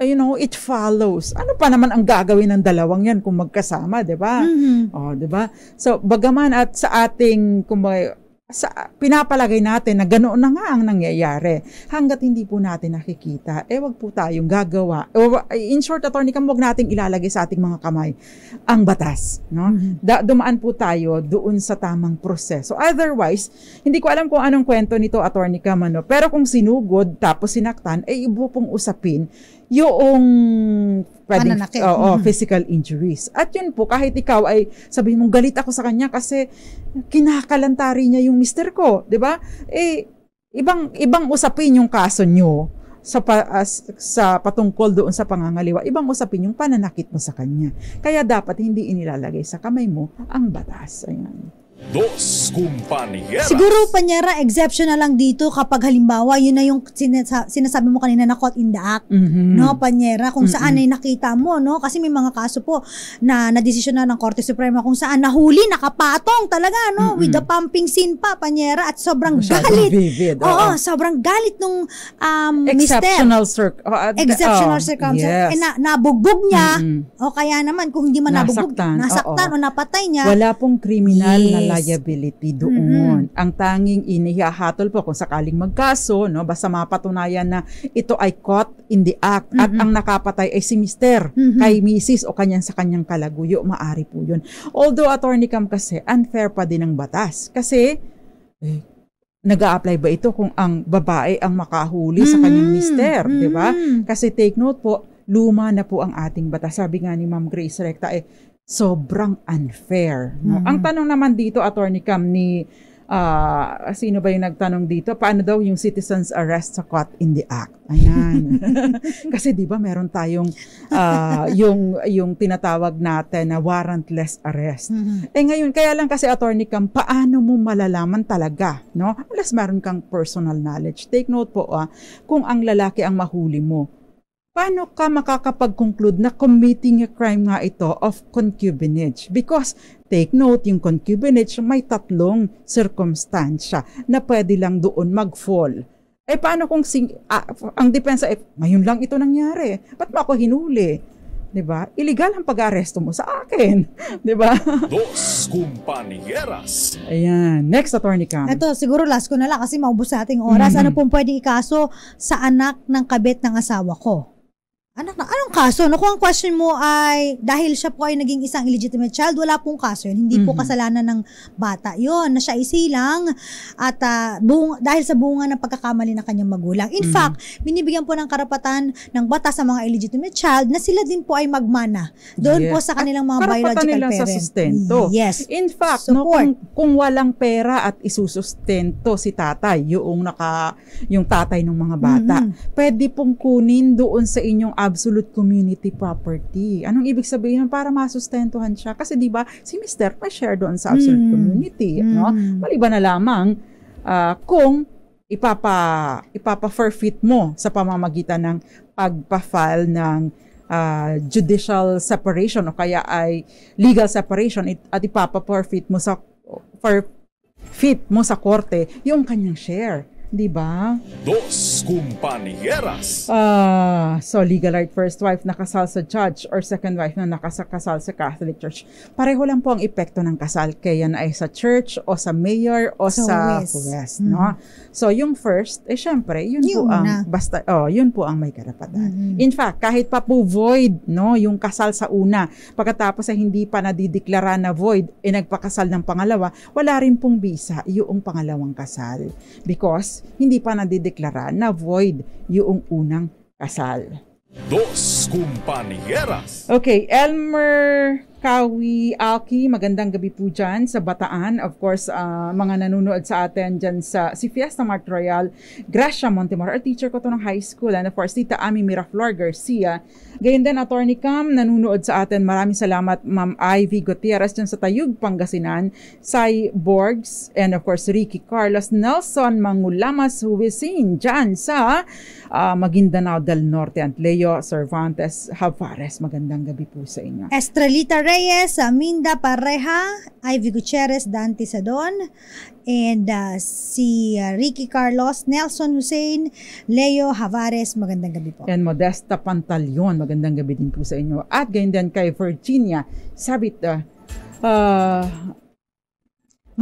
eh, you know, it follows. Ano pa naman ang gagawin ng dalawang 'yan kung magkasama, 'di ba? Mm-hmm. Oh, 'di ba? So, bagaman at sa ating kumbaga sa, pinapalagay natin na ganoon na nga ang nangyayari. Hanggat hindi po natin nakikita, eh wag po tayong gagawa. In short, attorney kam, wag nating ilalagay sa ating mga kamay ang batas. No? Mm-hmm. Da, dumaan po tayo doon sa tamang proseso. Otherwise, hindi ko alam kung anong kwento nito, attorney kam, ano. pero kung sinugod tapos sinaktan, eh ibo pong usapin yung pwedeng, Mananakit. Oo, mm-hmm. physical injuries. At yun po, kahit ikaw ay sabihin mong galit ako sa kanya kasi kinakalantari niya yung mister ko, di ba? Eh, ibang, ibang usapin yung kaso nyo sa pa, uh, sa patungkol doon sa pangangaliwa, ibang usapin yung pananakit mo sa kanya. Kaya dapat hindi inilalagay sa kamay mo ang batas. Ayan. Dos Compañeras. Siguro, panyara exceptional lang dito kapag halimbawa, yun na yung sinasa- sinasabi mo kanina na caught in the act. Mm-hmm. No, Panyera, kung saan mm-hmm. ay nakita mo, no? Kasi may mga kaso po na nadesisyon na ng Korte Suprema kung saan nahuli, nakapatong talaga, no? Mm-hmm. With the pumping scene pa, Panyera, at sobrang Masyadong galit. Vivid, oo, oo, sobrang galit nung um, Exceptional mister. Cir- oh, ah, uh, ah, Exceptional oh, circumstance. Yes. Eh, na, nabugbog niya, mm-hmm. o kaya naman, kung hindi man nabugbog, nasaktan, nasaktan o napatay niya. Wala pong kriminal yes. na liability doon. Mm-hmm. Ang tanging inihahatol po kung sakaling magkaso, no, basta mapatunayan na ito ay caught in the act mm-hmm. at ang nakapatay ay si Mr. Mm-hmm. kay Mrs. o kanyang sa kanyang kalaguyo, maari po 'yun. Although attorney Cam kasi unfair pa din ang batas kasi eh, nag apply ba ito kung ang babae ang makahuli mm-hmm. sa kanyang mister, mm-hmm. 'di ba? Mm-hmm. Kasi take note po, luma na po ang ating batas. Sabi nga ni Ma'am Grace Recta eh sobrang unfair. No? Mm-hmm. Ang tanong naman dito, Attorney Cam, ni uh, sino ba yung nagtanong dito, paano daw yung citizens arrest sa caught in the act? Ayan. Kasi di ba meron tayong uh, yung, yung tinatawag natin na warrantless arrest. Mm-hmm. Eh ngayon, kaya lang kasi attorney Cam, paano mo malalaman talaga, no? Unless meron kang personal knowledge. Take note po, ah, kung ang lalaki ang mahuli mo, paano ka makakapag-conclude na committing a crime nga ito of concubinage? Because take note, yung concubinage may tatlong circumstansya na pwede lang doon mag-fall. Eh paano kung sing, ah, ang depensa, eh, ngayon lang ito nangyari. Ba't mo ako hinuli? 'di ba? Illegal ang pag-aresto mo sa akin, 'di ba? Dos kumpanieras. Ayan, next attorney Cam. Ito siguro last ko na lang kasi maubos sa ating oras. Mm-hmm. Ano pong pwedeng ikaso sa anak ng kabit ng asawa ko? Anak na, anong kaso? No, kung ang question mo ay dahil siya po ay naging isang illegitimate child, wala pong kaso yun. Hindi mm-hmm. po kasalanan ng bata yon na siya isilang at uh, buong, dahil sa bunga ng pagkakamali ng kanyang magulang. In mm-hmm. fact, binibigyan po ng karapatan ng bata sa mga illegitimate child na sila din po ay magmana doon yes. po sa kanilang mga biological nila parents. sa sustento. Yes. In fact, no, kung, kung walang pera at isusustento si tatay, yung naka yung tatay ng mga bata, mm-hmm. pwede pong kunin doon sa inyong absolute community property. Anong ibig sabihin? Para masustentuhan siya. Kasi di ba si Mr. pa-share doon sa absolute mm. community. Mm. No? Hmm. Maliban na lamang uh, kung ipapa, ipapa-forfeit mo sa pamamagitan ng pagpa-file ng uh, judicial separation o kaya ay legal separation it, at ipapa-forfeit mo sa for fit mo sa korte yung kanyang share. 'Di ba? Dos kumpanyeras. Ah, uh, so legal right first wife nakasal sa church or second wife na nakasakasal sa Catholic Church. Pareho lang po ang epekto ng kasal kaya yan ay sa church o sa mayor o so, sa yes. mm. no? So yung first, eh syempre, yun, yun po ang na. basta oh, yun po ang may karapatan. mm In fact, kahit pa po void, no, yung kasal sa una, pagkatapos ay hindi pa nadideklara na void, eh nagpakasal ng pangalawa, wala rin pong bisa yung pangalawang kasal because Diyos, hindi pa nadideklara na void yung unang kasal. Dos Kumpanyeras. Okay, Elmer Kawi Aki, magandang gabi po dyan sa Bataan. Of course, uh, mga nanonood sa atin dyan sa si Fiesta Mart Royal, Gracia Montemar, our teacher ko to ng high school. And of course, Tita Ami Miraflor Garcia. Gayon din, Attorney Cam, nanonood sa atin. Maraming salamat, Ma'am Ivy Gutierrez dyan sa Tayug, Pangasinan, Sai Borgs, and of course, Ricky Carlos Nelson Mangulamas who seen dyan sa uh, Maguindanao del Norte. And Leo Cervantes Havares, magandang gabi po sa inyo. Estralita Reyes, Aminda Pareja, Ivy Gutierrez, Dante Sadon, and uh, si uh, Ricky Carlos, Nelson Hussein, Leo Havares, magandang gabi po. And Modesta Pantalyon, magandang gabi din po sa inyo. At ganyan din kay Virginia Sabit, uh, uh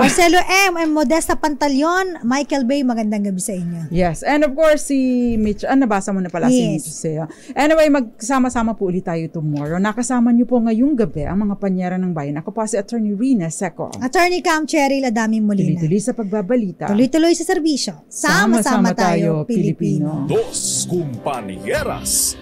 Marcelo M. and Modesta Pantaleon. Michael Bay, magandang gabi sa inyo. Yes. And of course, si Mitch. Ah, nabasa mo na pala yes. si Mitch Seo. Anyway, magsama-sama po ulit tayo tomorrow. Nakasama niyo po ngayong gabi ang mga panyara ng bayan. Ako pa si Attorney Rina Seco. Attorney Cam Cherry Ladami Molina. Tuloy-tuloy sa pagbabalita. Tuloy-tuloy sa serbisyo. Sama-sama tayo, Pilipino. Dos Kumpanyeras